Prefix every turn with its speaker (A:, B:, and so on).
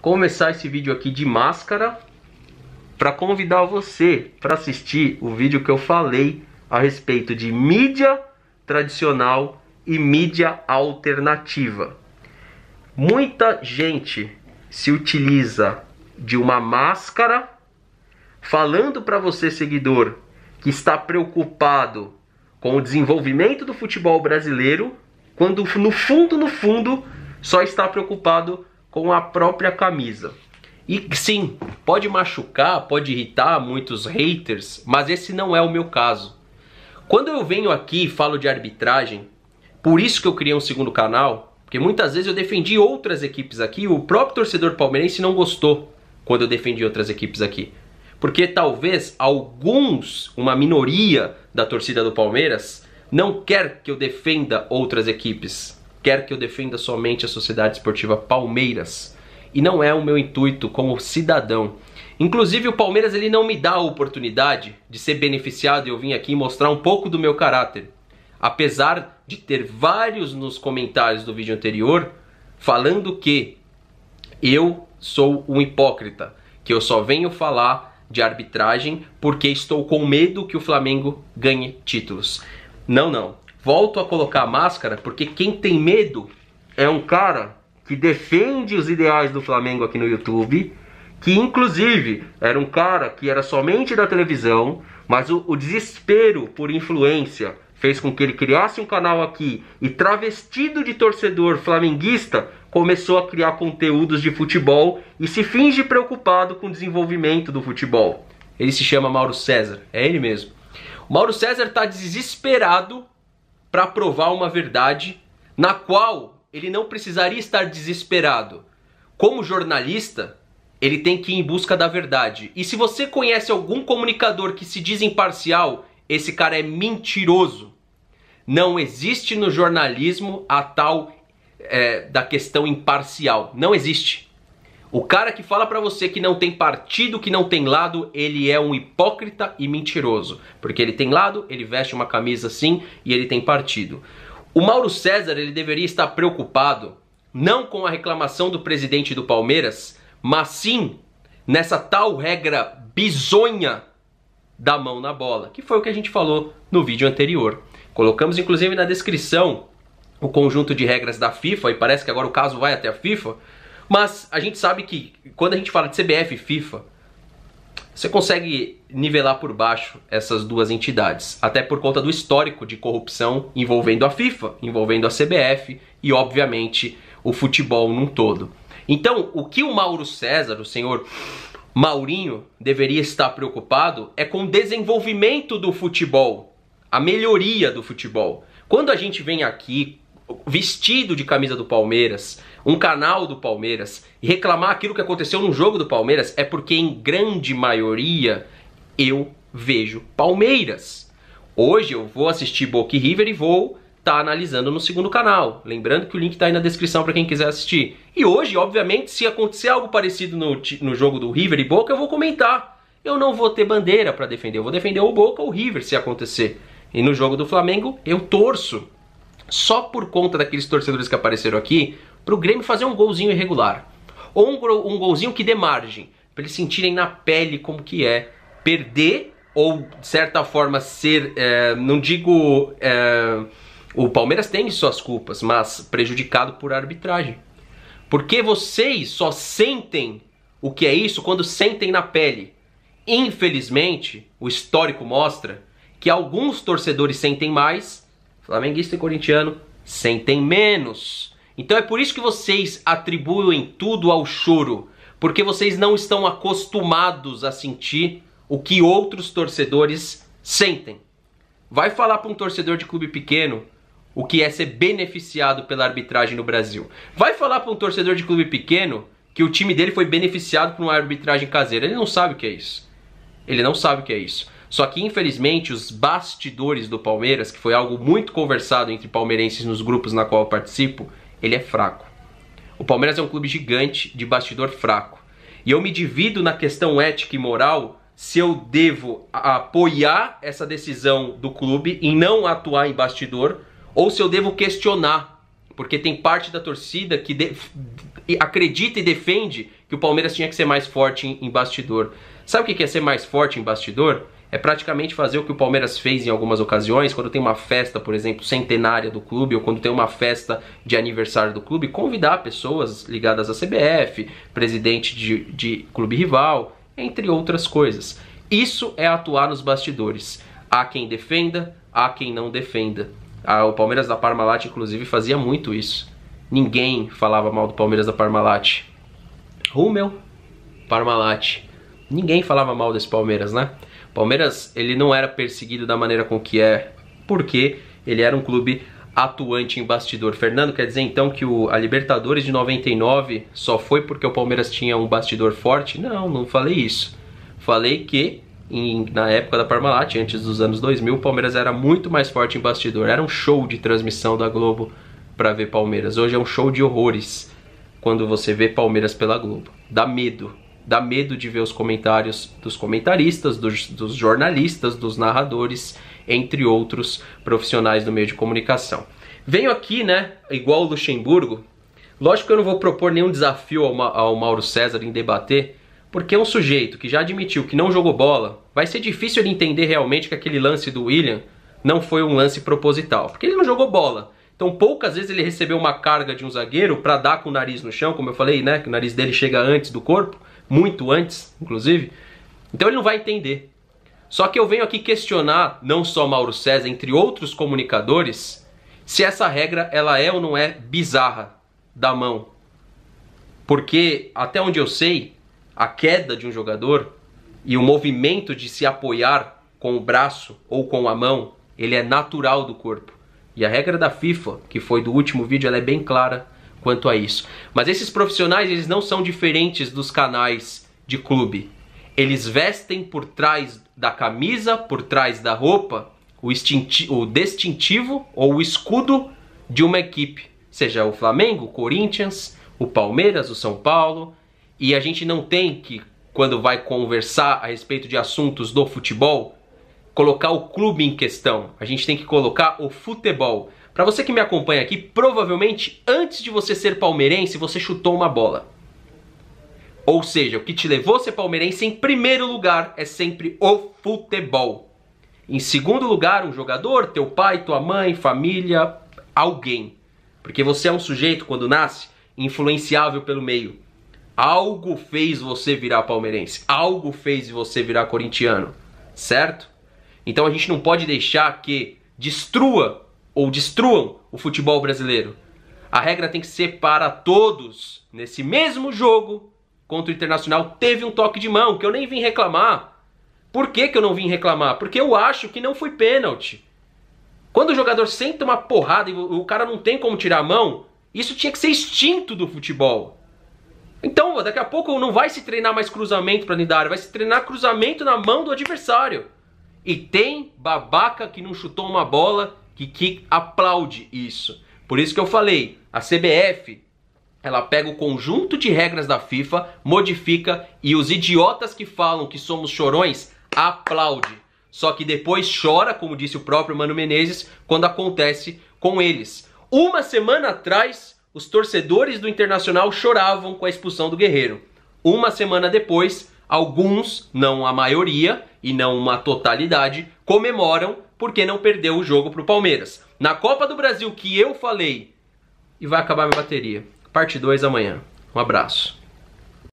A: começar esse vídeo aqui de máscara para convidar você para assistir o vídeo que eu falei a respeito de mídia tradicional e mídia alternativa. Muita gente se utiliza de uma máscara falando para você seguidor que está preocupado com o desenvolvimento do futebol brasileiro, quando no fundo, no fundo, só está preocupado com a própria camisa. E sim, pode machucar, pode irritar muitos haters, mas esse não é o meu caso. Quando eu venho aqui e falo de arbitragem, por isso que eu criei um segundo canal, porque muitas vezes eu defendi outras equipes aqui, o próprio torcedor palmeirense não gostou quando eu defendi outras equipes aqui. Porque talvez alguns, uma minoria da torcida do Palmeiras, não quer que eu defenda outras equipes quer que eu defenda somente a Sociedade Esportiva Palmeiras. E não é o meu intuito como cidadão. Inclusive o Palmeiras ele não me dá a oportunidade de ser beneficiado e eu vim aqui mostrar um pouco do meu caráter. Apesar de ter vários nos comentários do vídeo anterior falando que eu sou um hipócrita, que eu só venho falar de arbitragem porque estou com medo que o Flamengo ganhe títulos. Não, não. Volto a colocar a máscara porque quem tem medo é um cara que defende os ideais do Flamengo aqui no YouTube, que inclusive era um cara que era somente da televisão, mas o, o desespero por influência fez com que ele criasse um canal aqui e travestido de torcedor flamenguista começou a criar conteúdos de futebol e se finge preocupado com o desenvolvimento do futebol. Ele se chama Mauro César, é ele mesmo. O Mauro César está desesperado para provar uma verdade na qual ele não precisaria estar desesperado. Como jornalista, ele tem que ir em busca da verdade. E se você conhece algum comunicador que se diz imparcial, esse cara é mentiroso. Não existe no jornalismo a tal é, da questão imparcial. Não existe. O cara que fala para você que não tem partido, que não tem lado, ele é um hipócrita e mentiroso. Porque ele tem lado, ele veste uma camisa assim e ele tem partido. O Mauro César, ele deveria estar preocupado não com a reclamação do presidente do Palmeiras, mas sim nessa tal regra bizonha da mão na bola, que foi o que a gente falou no vídeo anterior. Colocamos inclusive na descrição o conjunto de regras da FIFA e parece que agora o caso vai até a FIFA mas a gente sabe que quando a gente fala de CBF e FIFA, você consegue nivelar por baixo essas duas entidades, até por conta do histórico de corrupção envolvendo a FIFA, envolvendo a CBF e, obviamente, o futebol num todo. Então, o que o Mauro César, o senhor Maurinho, deveria estar preocupado é com o desenvolvimento do futebol, a melhoria do futebol. Quando a gente vem aqui vestido de camisa do Palmeiras, um canal do Palmeiras, e reclamar aquilo que aconteceu no jogo do Palmeiras, é porque em grande maioria eu vejo Palmeiras. Hoje eu vou assistir Boca e River e vou estar tá analisando no segundo canal. Lembrando que o link está aí na descrição para quem quiser assistir. E hoje, obviamente, se acontecer algo parecido no, no jogo do River e Boca, eu vou comentar. Eu não vou ter bandeira para defender, eu vou defender o Boca ou o River se acontecer. E no jogo do Flamengo, eu torço só por conta daqueles torcedores que apareceram aqui, para o Grêmio fazer um golzinho irregular. Ou um, um golzinho que dê margem, para eles sentirem na pele como que é perder ou, de certa forma, ser, é, não digo... É, o Palmeiras tem suas culpas, mas prejudicado por arbitragem. Porque vocês só sentem o que é isso quando sentem na pele. Infelizmente, o histórico mostra que alguns torcedores sentem mais Flamenguista e corintiano sentem menos. Então é por isso que vocês atribuem tudo ao choro, porque vocês não estão acostumados a sentir o que outros torcedores sentem. Vai falar para um torcedor de clube pequeno o que é ser beneficiado pela arbitragem no Brasil. Vai falar para um torcedor de clube pequeno que o time dele foi beneficiado por uma arbitragem caseira. Ele não sabe o que é isso. Ele não sabe o que é isso. Só que infelizmente os bastidores do Palmeiras, que foi algo muito conversado entre palmeirenses nos grupos na qual eu participo, ele é fraco. O Palmeiras é um clube gigante de bastidor fraco. E eu me divido na questão ética e moral se eu devo apoiar essa decisão do clube em não atuar em bastidor ou se eu devo questionar, porque tem parte da torcida que de... acredita e defende que o Palmeiras tinha que ser mais forte em, bastidor. Sabe o que é ser mais forte em bastidor? É praticamente fazer o que o Palmeiras fez em algumas ocasiões, quando tem uma festa, por exemplo, centenária do clube, ou quando tem uma festa de aniversário do clube, convidar pessoas ligadas à CBF, presidente de, de clube rival, entre outras coisas. Isso é atuar nos bastidores. Há quem defenda, há quem não defenda. Ah, o Palmeiras da Parmalat, inclusive, fazia muito isso. Ninguém falava mal do Palmeiras da Parmalat. Rúmel, Parmalat. Ninguém falava mal desse Palmeiras, né? Palmeiras, ele não era perseguido da maneira com que é, porque ele era um clube atuante em bastidor. Fernando, quer dizer então que o, a Libertadores de 99 só foi porque o Palmeiras tinha um bastidor forte? Não, não falei isso. Falei que em, na época da Parmalat, antes dos anos 2000, o Palmeiras era muito mais forte em bastidor. Era um show de transmissão da Globo para ver Palmeiras. Hoje é um show de horrores quando você vê Palmeiras pela Globo. Dá medo dá medo de ver os comentários dos comentaristas, dos, dos jornalistas, dos narradores, entre outros profissionais do meio de comunicação. Venho aqui, né, igual o Luxemburgo, lógico que eu não vou propor nenhum desafio ao, Ma ao Mauro César em debater, porque é um sujeito que já admitiu que não jogou bola, vai ser difícil ele entender realmente que aquele lance do William não foi um lance proposital, porque ele não jogou bola. Então poucas vezes ele recebeu uma carga de um zagueiro para dar com o nariz no chão, como eu falei, né? Que o nariz dele chega antes do corpo, muito antes, inclusive. Então ele não vai entender. Só que eu venho aqui questionar, não só Mauro César, entre outros comunicadores, se essa regra ela é ou não é bizarra da mão. Porque até onde eu sei, a queda de um jogador e o movimento de se apoiar com o braço ou com a mão, ele é natural do corpo. E a regra da FIFA, que foi do último vídeo, ela é bem clara quanto a isso. Mas esses profissionais, eles não são diferentes dos canais de clube. Eles vestem por trás da camisa, por trás da roupa, o, o distintivo ou o escudo de uma equipe. Seja o Flamengo, o Corinthians, o Palmeiras, o São Paulo. E a gente não tem que, quando vai conversar a respeito de assuntos do futebol, colocar o clube em questão, a gente tem que colocar o futebol. Para você que me acompanha aqui, provavelmente antes de você ser palmeirense, você chutou uma bola. Ou seja, o que te levou a ser palmeirense em primeiro lugar é sempre o futebol. Em segundo lugar, um jogador, teu pai, tua mãe, família, alguém. Porque você é um sujeito, quando nasce, influenciável pelo meio. Algo fez você virar palmeirense. Algo fez você virar corintiano. Certo? Então a gente não pode deixar que destrua ou destruam o futebol brasileiro. A regra tem que ser para todos. Nesse mesmo jogo contra o Internacional teve um toque de mão, que eu nem vim reclamar. Por que, que eu não vim reclamar? Porque eu acho que não foi pênalti. Quando o jogador senta uma porrada e o cara não tem como tirar a mão, isso tinha que ser extinto do futebol. Então, daqui a pouco não vai se treinar mais cruzamento para a área, vai se treinar cruzamento na mão do adversário. E tem babaca que não chutou uma bola que, que aplaude isso. Por isso que eu falei, a CBF ela pega o conjunto de regras da FIFA, modifica e os idiotas que falam que somos chorões aplaude. Só que depois chora, como disse o próprio Mano Menezes, quando acontece com eles. Uma semana atrás, os torcedores do Internacional choravam com a expulsão do Guerreiro. Uma semana depois, Alguns, não a maioria e não uma totalidade, comemoram porque não perdeu o jogo pro Palmeiras. Na Copa do Brasil que eu falei, e vai acabar minha bateria. Parte 2 amanhã. Um abraço.